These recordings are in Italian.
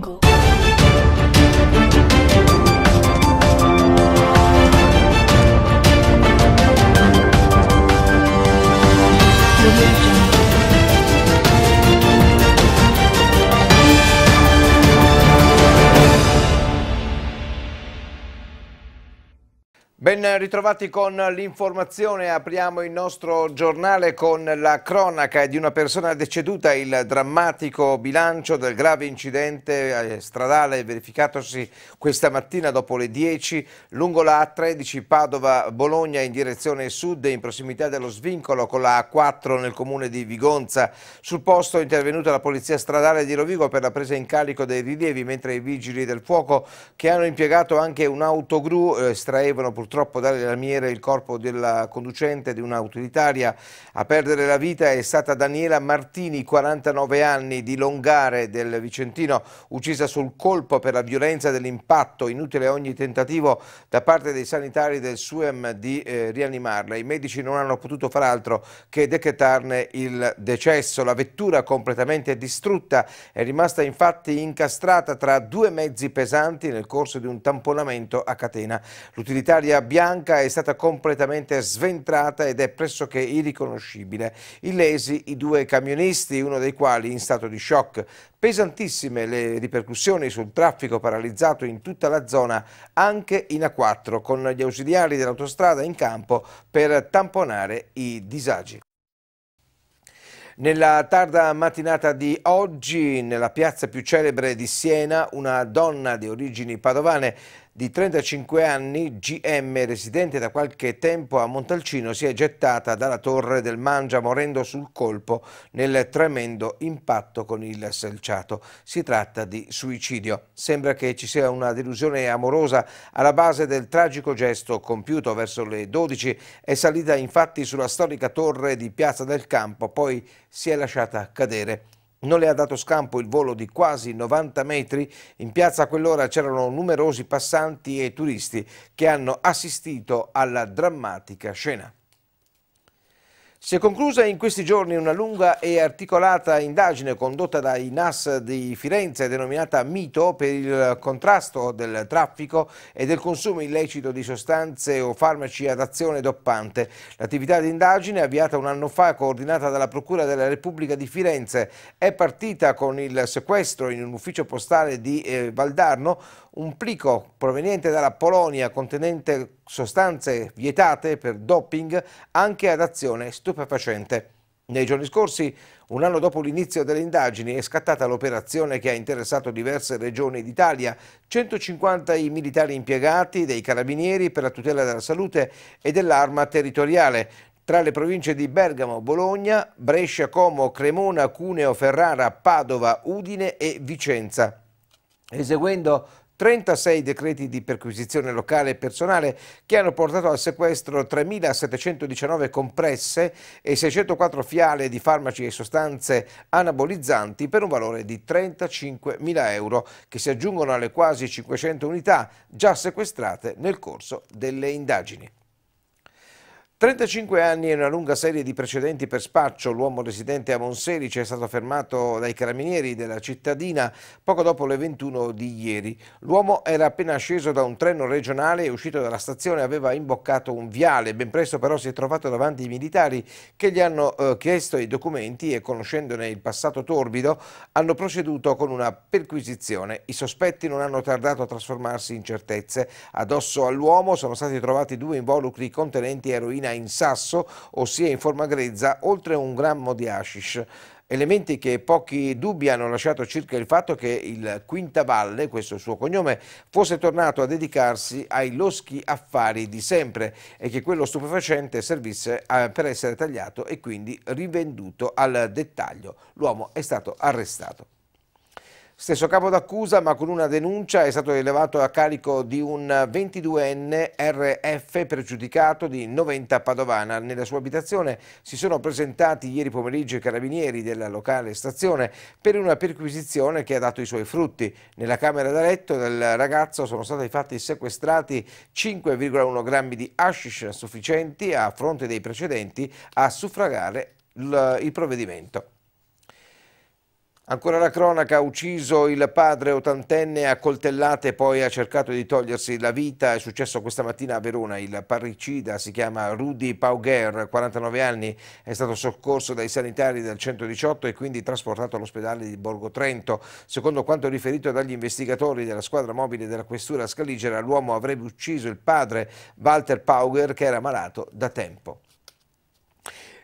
jungle. Ben ritrovati con l'informazione, apriamo il nostro giornale con la cronaca di una persona deceduta, il drammatico bilancio del grave incidente eh, stradale verificatosi questa mattina dopo le 10 lungo la A13 Padova-Bologna in direzione sud in prossimità dello svincolo con la A4 nel comune di Vigonza. Sul posto è intervenuta la polizia stradale di Rovigo per la presa in carico dei rilievi mentre i vigili del fuoco che hanno impiegato anche un autogru eh, estraevano purtroppo purtroppo dalle lamiere il corpo della conducente di un'auto in A perdere la vita è stata Daniela Martini, 49 anni, di Longare del Vicentino, uccisa sul colpo per la violenza dell'impatto. Inutile ogni tentativo da parte dei sanitari del SUEM di eh, rianimarla. I medici non hanno potuto far altro che decretarne il decesso. La vettura completamente distrutta è rimasta infatti incastrata tra due mezzi pesanti nel corso di un tamponamento a catena. L'utilitaria bianca è stata completamente sventrata ed è pressoché irriconoscibile. Illesi i due camionisti, uno dei quali in stato di shock. Pesantissime le ripercussioni sul traffico paralizzato in tutta la zona, anche in A4, con gli ausiliari dell'autostrada in campo per tamponare i disagi. Nella tarda mattinata di oggi, nella piazza più celebre di Siena, una donna di origini padovane di 35 anni, GM residente da qualche tempo a Montalcino, si è gettata dalla torre del Mangia morendo sul colpo nel tremendo impatto con il selciato. Si tratta di suicidio. Sembra che ci sia una delusione amorosa alla base del tragico gesto compiuto verso le 12. È salita infatti sulla storica torre di Piazza del Campo, poi si è lasciata cadere. Non le ha dato scampo il volo di quasi 90 metri, in piazza a quell'ora c'erano numerosi passanti e turisti che hanno assistito alla drammatica scena. Si è conclusa in questi giorni una lunga e articolata indagine condotta dai NAS di Firenze denominata Mito per il contrasto del traffico e del consumo illecito di sostanze o farmaci ad azione doppante. L'attività di indagine, avviata un anno fa coordinata dalla Procura della Repubblica di Firenze, è partita con il sequestro in un ufficio postale di eh, Valdarno un plico proveniente dalla Polonia contenente sostanze vietate per doping anche ad azione stupefacente. Nei giorni scorsi, un anno dopo l'inizio delle indagini, è scattata l'operazione che ha interessato diverse regioni d'Italia, 150 i militari impiegati dei carabinieri per la tutela della salute e dell'arma territoriale, tra le province di Bergamo, Bologna, Brescia, Como, Cremona, Cuneo, Ferrara, Padova, Udine e Vicenza. Eseguendo 36 decreti di perquisizione locale e personale che hanno portato al sequestro 3.719 compresse e 604 fiale di farmaci e sostanze anabolizzanti per un valore di 35.000 euro che si aggiungono alle quasi 500 unità già sequestrate nel corso delle indagini. 35 anni e una lunga serie di precedenti per spaccio. L'uomo residente a Monserici è stato fermato dai carabinieri della cittadina poco dopo le 21 di ieri. L'uomo era appena sceso da un treno regionale e uscito dalla stazione aveva imboccato un viale. Ben presto però si è trovato davanti ai militari che gli hanno eh, chiesto i documenti e conoscendone il passato torbido hanno proceduto con una perquisizione. I sospetti non hanno tardato a trasformarsi in certezze. Addosso all'uomo sono stati trovati due involucri contenenti eroina cocaina in sasso, ossia in forma grezza, oltre un grammo di hashish elementi che pochi dubbi hanno lasciato circa il fatto che il Quintavalle, questo suo cognome, fosse tornato a dedicarsi ai loschi affari di sempre e che quello stupefacente servisse eh, per essere tagliato e quindi rivenduto al dettaglio. L'uomo è stato arrestato. Stesso capo d'accusa, ma con una denuncia, è stato elevato a carico di un 22enne RF pregiudicato di 90 Padovana. Nella sua abitazione si sono presentati ieri pomeriggio i carabinieri della locale stazione per una perquisizione che ha dato i suoi frutti. Nella camera da letto del ragazzo sono stati infatti sequestrati 5,1 grammi di hashish sufficienti a fronte dei precedenti a suffragare il provvedimento. Ancora la cronaca ha ucciso il padre ottantenne a coltellate, poi ha cercato di togliersi la vita. È successo questa mattina a Verona. Il parricida si chiama Rudy Pauguer, 49 anni, è stato soccorso dai sanitari del 118 e quindi trasportato all'ospedale di Borgo Trento. Secondo quanto riferito dagli investigatori della squadra mobile della questura scaligera, l'uomo avrebbe ucciso il padre Walter Pauguer che era malato da tempo.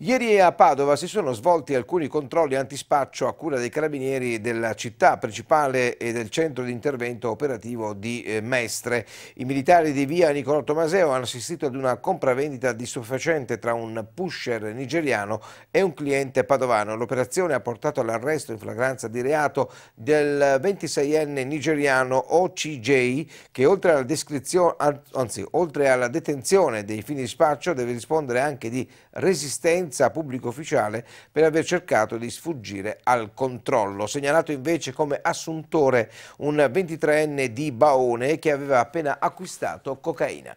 Ieri a Padova si sono svolti alcuni controlli antispaccio a cura dei carabinieri della città principale e del centro di intervento operativo di eh, Mestre. I militari di via Nicolò Tomaseo hanno assistito ad una compravendita dissuffacente tra un pusher nigeriano e un cliente padovano. L'operazione ha portato all'arresto in flagranza di reato del 26enne nigeriano OCJ che oltre alla, anzi, oltre alla detenzione dei fini di spaccio deve rispondere anche di resistenza pubblico ufficiale per aver cercato di sfuggire al controllo. Segnalato invece come assuntore un 23enne di Baone che aveva appena acquistato cocaina.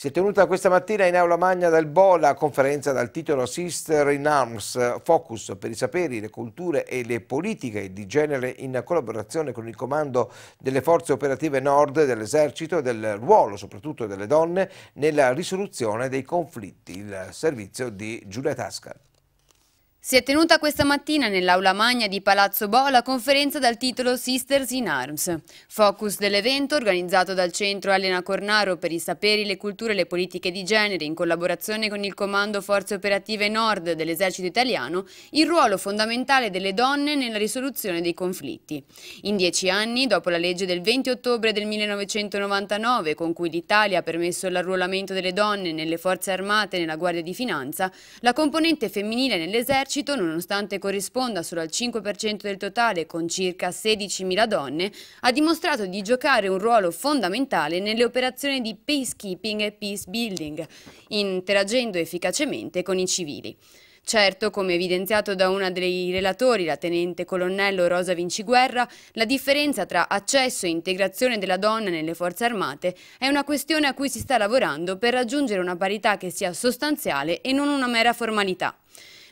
Si è tenuta questa mattina in aula magna del BO la conferenza dal titolo Sister in Arms, focus per i saperi, le culture e le politiche di genere in collaborazione con il comando delle forze operative nord dell'esercito e del ruolo soprattutto delle donne nella risoluzione dei conflitti, il servizio di Giulia Tasca. Si è tenuta questa mattina nell'aula magna di Palazzo Bo la conferenza dal titolo Sisters in Arms. Focus dell'evento, organizzato dal centro Elena Cornaro per i saperi, le culture e le politiche di genere, in collaborazione con il Comando Forze Operative Nord dell'Esercito Italiano, il ruolo fondamentale delle donne nella risoluzione dei conflitti. In dieci anni, dopo la legge del 20 ottobre del 1999, con cui l'Italia ha permesso l'arruolamento delle donne nelle forze armate e nella Guardia di Finanza, la componente femminile nell'esercito lecito, nonostante corrisponda solo al 5% del totale con circa 16.000 donne, ha dimostrato di giocare un ruolo fondamentale nelle operazioni di peacekeeping e peacebuilding, interagendo efficacemente con i civili. Certo, come evidenziato da una dei relatori, la tenente colonnello Rosa Vinciguerra, la differenza tra accesso e integrazione della donna nelle forze armate è una questione a cui si sta lavorando per raggiungere una parità che sia sostanziale e non una mera formalità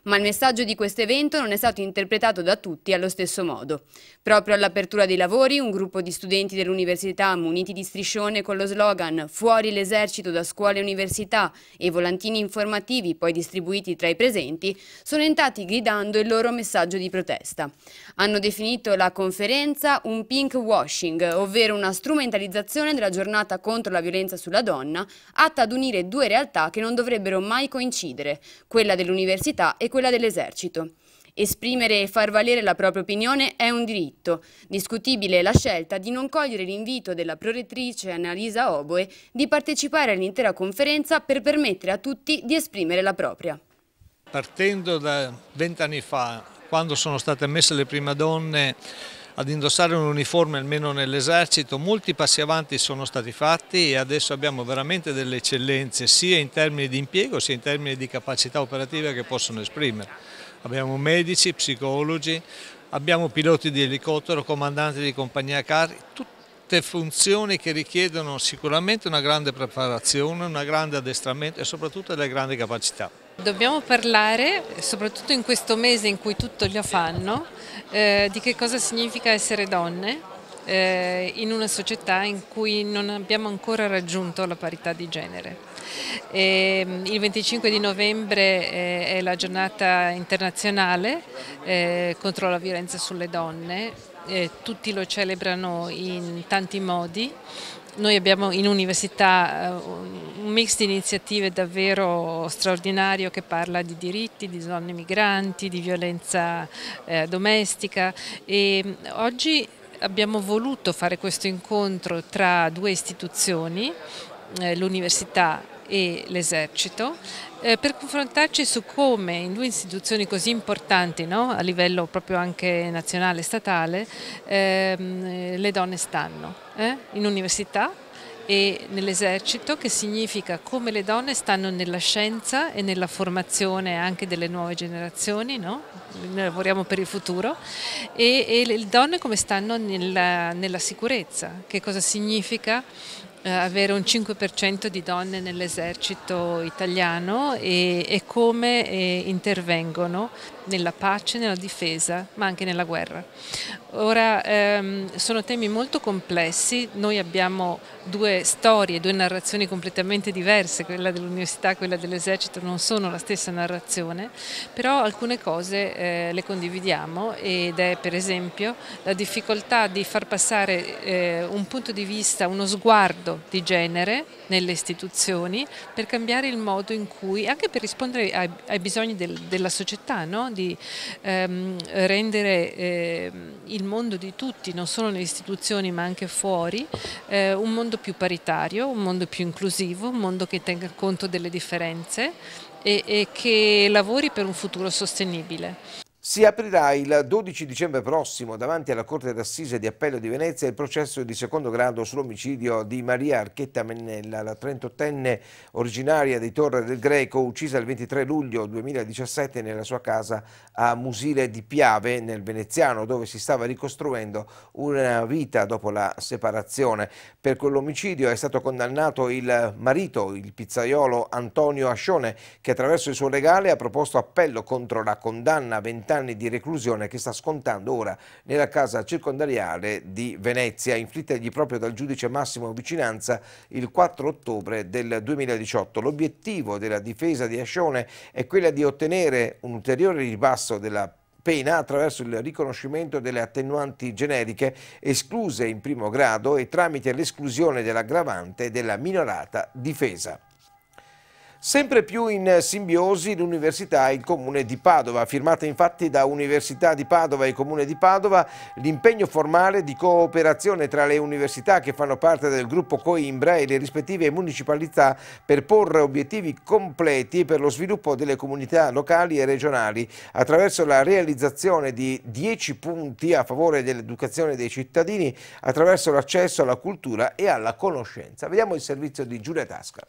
ma il messaggio di questo evento non è stato interpretato da tutti allo stesso modo. Proprio all'apertura dei lavori un gruppo di studenti dell'università muniti di striscione con lo slogan Fuori l'esercito da scuole e università e volantini informativi poi distribuiti tra i presenti sono entrati gridando il loro messaggio di protesta hanno definito la conferenza un pink washing, ovvero una strumentalizzazione della giornata contro la violenza sulla donna, atta ad unire due realtà che non dovrebbero mai coincidere, quella dell'università e quella dell'esercito. Esprimere e far valere la propria opinione è un diritto. Discutibile è la scelta di non cogliere l'invito della prorettrice Annalisa Oboe di partecipare all'intera conferenza per permettere a tutti di esprimere la propria. Partendo da vent'anni fa quando sono state ammesse le prime donne ad indossare un uniforme almeno nell'esercito, molti passi avanti sono stati fatti e adesso abbiamo veramente delle eccellenze sia in termini di impiego sia in termini di capacità operativa che possono esprimere. Abbiamo medici, psicologi, abbiamo piloti di elicottero, comandanti di compagnia carri, tutte funzioni che richiedono sicuramente una grande preparazione, un grande addestramento e soprattutto delle grandi capacità. Dobbiamo parlare, soprattutto in questo mese in cui tutto lo fanno, eh, di che cosa significa essere donne eh, in una società in cui non abbiamo ancora raggiunto la parità di genere. E, mm, il 25 di novembre eh, è la giornata internazionale eh, contro la violenza sulle donne, tutti lo celebrano in tanti modi. Noi abbiamo in università eh, un mix di iniziative davvero straordinario che parla di diritti, di donne migranti, di violenza eh, domestica e mm, oggi abbiamo voluto fare questo incontro tra due istituzioni eh, l'università e l'esercito eh, per confrontarci su come in due istituzioni così importanti no? a livello proprio anche nazionale e statale ehm, eh, le donne stanno eh? in università e nell'esercito che significa come le donne stanno nella scienza e nella formazione anche delle nuove generazioni, no? noi lavoriamo per il futuro, e, e, le donne come stanno nella, nella sicurezza, che cosa significa eh, avere un 5% di donne nell'esercito italiano e, e come eh, intervengono nella pace, nella difesa, ma anche nella guerra. Ora ehm, sono temi molto complessi, noi abbiamo due storie, due narrazioni completamente diverse, quella dell'università e quella dell'esercito non sono la stessa narrazione, però alcune cose eh, le condividiamo ed è per esempio la difficoltà di far passare eh, un punto di vista, uno sguardo di genere nelle istituzioni per cambiare il modo in cui, anche per rispondere ai, ai bisogni del, della società, no? di ehm, rendere eh, il mondo di tutti, non solo nelle istituzioni ma anche fuori, eh, un mondo più paritario, un mondo più inclusivo, un mondo che tenga conto delle differenze e, e che lavori per un futuro sostenibile. Si aprirà il 12 dicembre prossimo davanti alla Corte d'Assise di Appello di Venezia il processo di secondo grado sull'omicidio di Maria Archetta Mennella, la 38enne originaria di Torre del Greco, uccisa il 23 luglio 2017 nella sua casa a Musile di Piave, nel Veneziano, dove si stava ricostruendo una vita dopo la separazione. Per quell'omicidio è stato condannato il marito, il pizzaiolo Antonio Ascione, che attraverso il suo legale ha proposto appello contro la condanna a 20 anni di reclusione che sta scontando ora nella casa circondariale di Venezia, inflittagli proprio dal giudice Massimo Vicinanza il 4 ottobre del 2018. L'obiettivo della difesa di Ascione è quella di ottenere un ulteriore ribasso della pena attraverso il riconoscimento delle attenuanti generiche escluse in primo grado e tramite l'esclusione dell'aggravante della minorata difesa. Sempre più in simbiosi l'Università e il Comune di Padova, firmata infatti da Università di Padova e Comune di Padova l'impegno formale di cooperazione tra le università che fanno parte del gruppo Coimbra e le rispettive municipalità per porre obiettivi completi per lo sviluppo delle comunità locali e regionali attraverso la realizzazione di 10 punti a favore dell'educazione dei cittadini attraverso l'accesso alla cultura e alla conoscenza. Vediamo il servizio di Giulia Tasca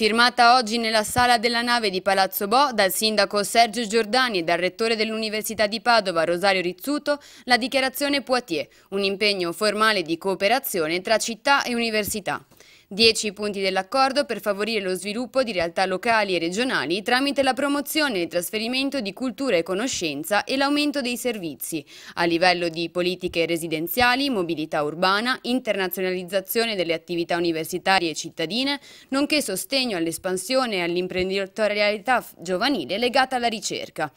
firmata oggi nella sala della nave di Palazzo Bo dal sindaco Sergio Giordani e dal rettore dell'Università di Padova Rosario Rizzuto, la dichiarazione Poitiers, un impegno formale di cooperazione tra città e università. Dieci punti dell'accordo per favorire lo sviluppo di realtà locali e regionali tramite la promozione e il trasferimento di cultura e conoscenza e l'aumento dei servizi a livello di politiche residenziali, mobilità urbana, internazionalizzazione delle attività universitarie e cittadine, nonché sostegno all'espansione e all'imprenditorialità giovanile legata alla ricerca.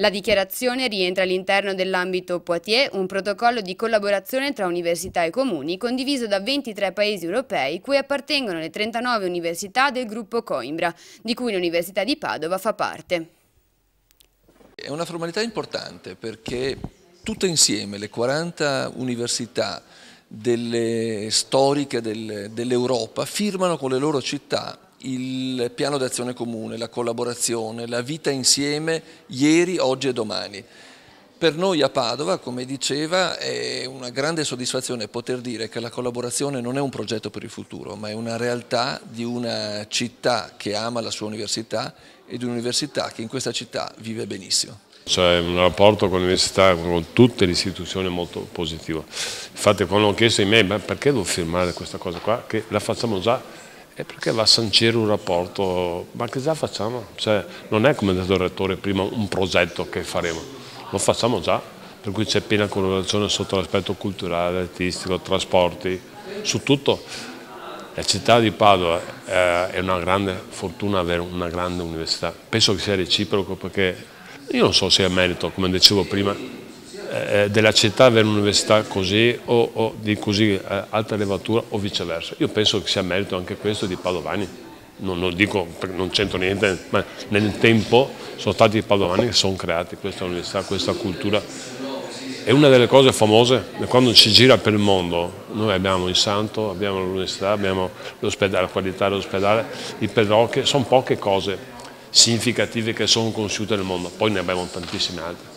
La dichiarazione rientra all'interno dell'ambito Poitiers, un protocollo di collaborazione tra università e comuni condiviso da 23 paesi europei cui appartengono le 39 università del gruppo Coimbra, di cui l'Università di Padova fa parte. È una formalità importante perché tutte insieme le 40 università delle storiche dell'Europa firmano con le loro città il piano d'azione comune, la collaborazione, la vita insieme ieri, oggi e domani. Per noi a Padova, come diceva, è una grande soddisfazione poter dire che la collaborazione non è un progetto per il futuro, ma è una realtà di una città che ama la sua università e di un'università che in questa città vive benissimo. C'è un rapporto con l'università, con tutte le istituzioni molto positivo. Infatti quando ho chiesto ai miei, ma perché devo firmare questa cosa qua, che la facciamo già è perché va a sancire un rapporto, ma che già facciamo? Cioè, non è come ha detto il rettore prima un progetto che faremo, lo facciamo già, per cui c'è piena collaborazione sotto l'aspetto culturale, artistico, trasporti, su tutto. La città di Padova eh, è una grande fortuna avere una grande università, penso che sia reciproco perché io non so se è merito, come dicevo prima, eh, eh, della città avere un'università così o, o, di così eh, alta levatura o viceversa. Io penso che sia merito anche questo di Padovani, non, lo dico, perché non c'entro niente, ma nel tempo sono stati i Padovani che sono creati questa università, questa cultura. È una delle cose famose, quando ci gira per il mondo, noi abbiamo il Santo, abbiamo l'università, abbiamo l'ospedale, la qualità dell'ospedale, i Pedrocche, sono poche cose significative che sono conosciute nel mondo, poi ne abbiamo tantissime altre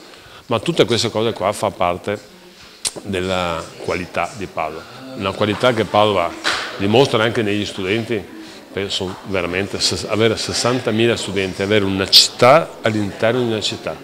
ma tutte queste cose qua fa parte della qualità di Padova, una qualità che Padova dimostra anche negli studenti, penso veramente avere 60.000 studenti, avere una città all'interno di una città,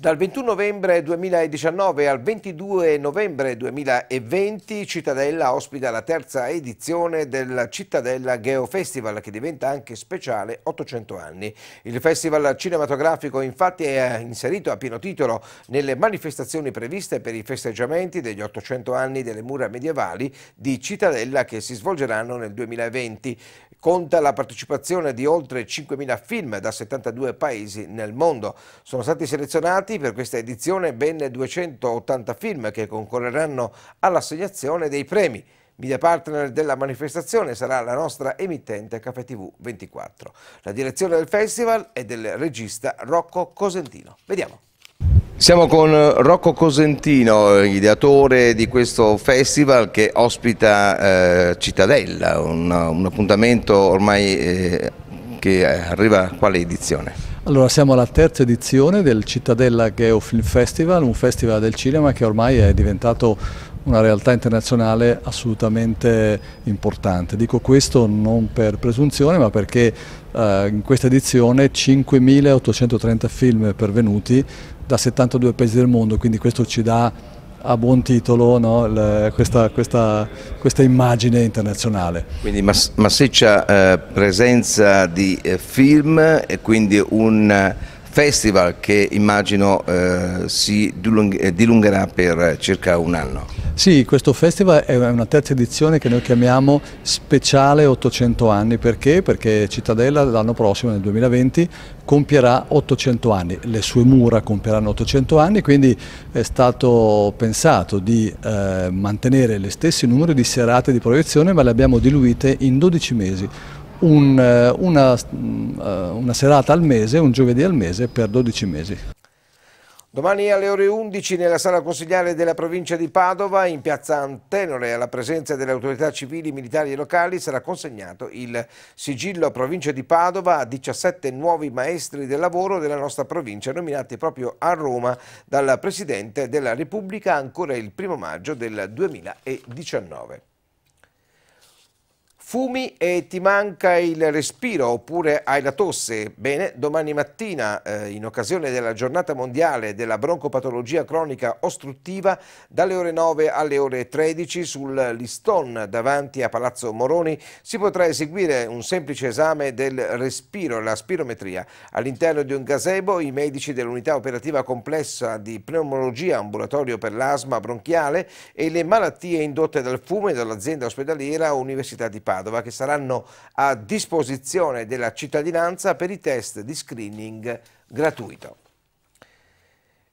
dal 21 novembre 2019 al 22 novembre 2020 Cittadella ospita la terza edizione del Cittadella Geo Festival che diventa anche speciale 800 anni. Il festival cinematografico infatti è inserito a pieno titolo nelle manifestazioni previste per i festeggiamenti degli 800 anni delle mura medievali di Cittadella che si svolgeranno nel 2020 conta la partecipazione di oltre 5.000 film da 72 paesi nel mondo. Sono stati selezionati per questa edizione ben 280 film che concorreranno all'assegnazione dei premi. Media partner della manifestazione sarà la nostra emittente Caffè TV 24. La direzione del festival è del regista Rocco Cosentino. Vediamo. Siamo con Rocco Cosentino, ideatore di questo festival che ospita eh, Cittadella, un, un, appuntamento ormai eh, che arriva a quale edizione? Allora siamo alla terza edizione del Cittadella Geo Film Festival, un festival del cinema che ormai è diventato una realtà internazionale assolutamente importante. Dico questo non per presunzione ma perché eh, in questa edizione 5.830 film pervenuti da 72 paesi del mondo, quindi questo ci dà a buon titolo no, le, questa, questa, questa, immagine internazionale. Quindi massiccia eh, presenza di eh, film e quindi un festival che immagino eh, si eh, dilungherà per circa un anno. Sì, questo festival è una terza edizione che noi chiamiamo speciale 800 anni, perché? Perché Cittadella l'anno prossimo, nel 2020, compierà 800 anni, le sue mura compieranno 800 anni, quindi è stato pensato di eh, mantenere le stesse numeri di serate di proiezione, ma le abbiamo diluite in 12 mesi un, eh, una, eh, una serata al mese, un giovedì al mese per 12 mesi. Domani alle ore 11 nella sala consigliare della provincia di Padova, in piazza Antenore, alla presenza delle autorità civili, militari e locali, sarà consegnato il sigillo provincia di Padova a 17 nuovi maestri del lavoro della nostra provincia, nominati proprio a Roma dal Presidente della Repubblica ancora il 1 maggio del 2019. Fumi e ti manca il respiro oppure hai la tosse? Bene, domani mattina, eh, in occasione della giornata mondiale della broncopatologia cronica ostruttiva, dalle ore 9 alle ore 13 sul Liston davanti a Palazzo Moroni si potrà eseguire un semplice esame del respiro, la spirometria. All'interno di un gazebo i medici dell'unità operativa complessa di pneumologia ambulatorio per l'asma bronchiale e le malattie indotte dal fumo e dall'azienda ospedaliera Università di Parma. Padova che saranno a disposizione della cittadinanza per i test di screening gratuito.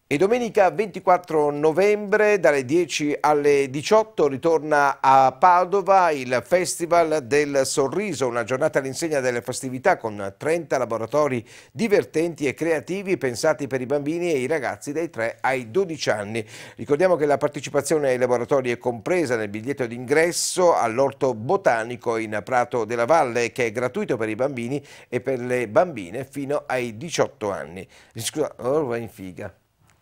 E domenica 24 novembre dalle 10 alle 18 ritorna a Padova il Festival del Sorriso, una giornata all'insegna delle festività con 30 laboratori divertenti e creativi pensati per i bambini e i ragazzi dai 3 ai 12 anni. Ricordiamo che la partecipazione ai laboratori è compresa nel biglietto d'ingresso all'Orto Botanico in Prato della Valle che è gratuito per i bambini e per le bambine fino ai 18 anni. Scusa, oh, in figa.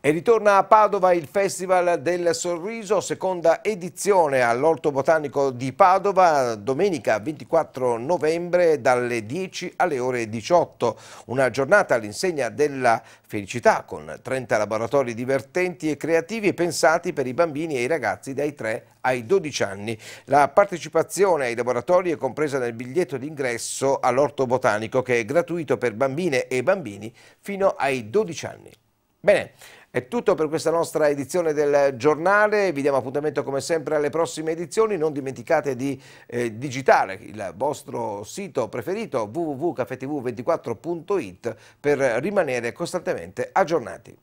E ritorna a Padova il Festival del Sorriso, seconda edizione all'Orto Botanico di Padova, domenica 24 novembre dalle 10 alle ore 18. Una giornata all'insegna della felicità con 30 laboratori divertenti e creativi pensati per i bambini e i ragazzi dai 3 ai 12 anni. La partecipazione ai laboratori è compresa nel biglietto d'ingresso all'Orto Botanico che è gratuito per bambine e bambini fino ai 12 anni. Bene, è tutto per questa nostra edizione del giornale, vi diamo appuntamento come sempre alle prossime edizioni, non dimenticate di eh, digitare il vostro sito preferito www.cafetv24.it per rimanere costantemente aggiornati.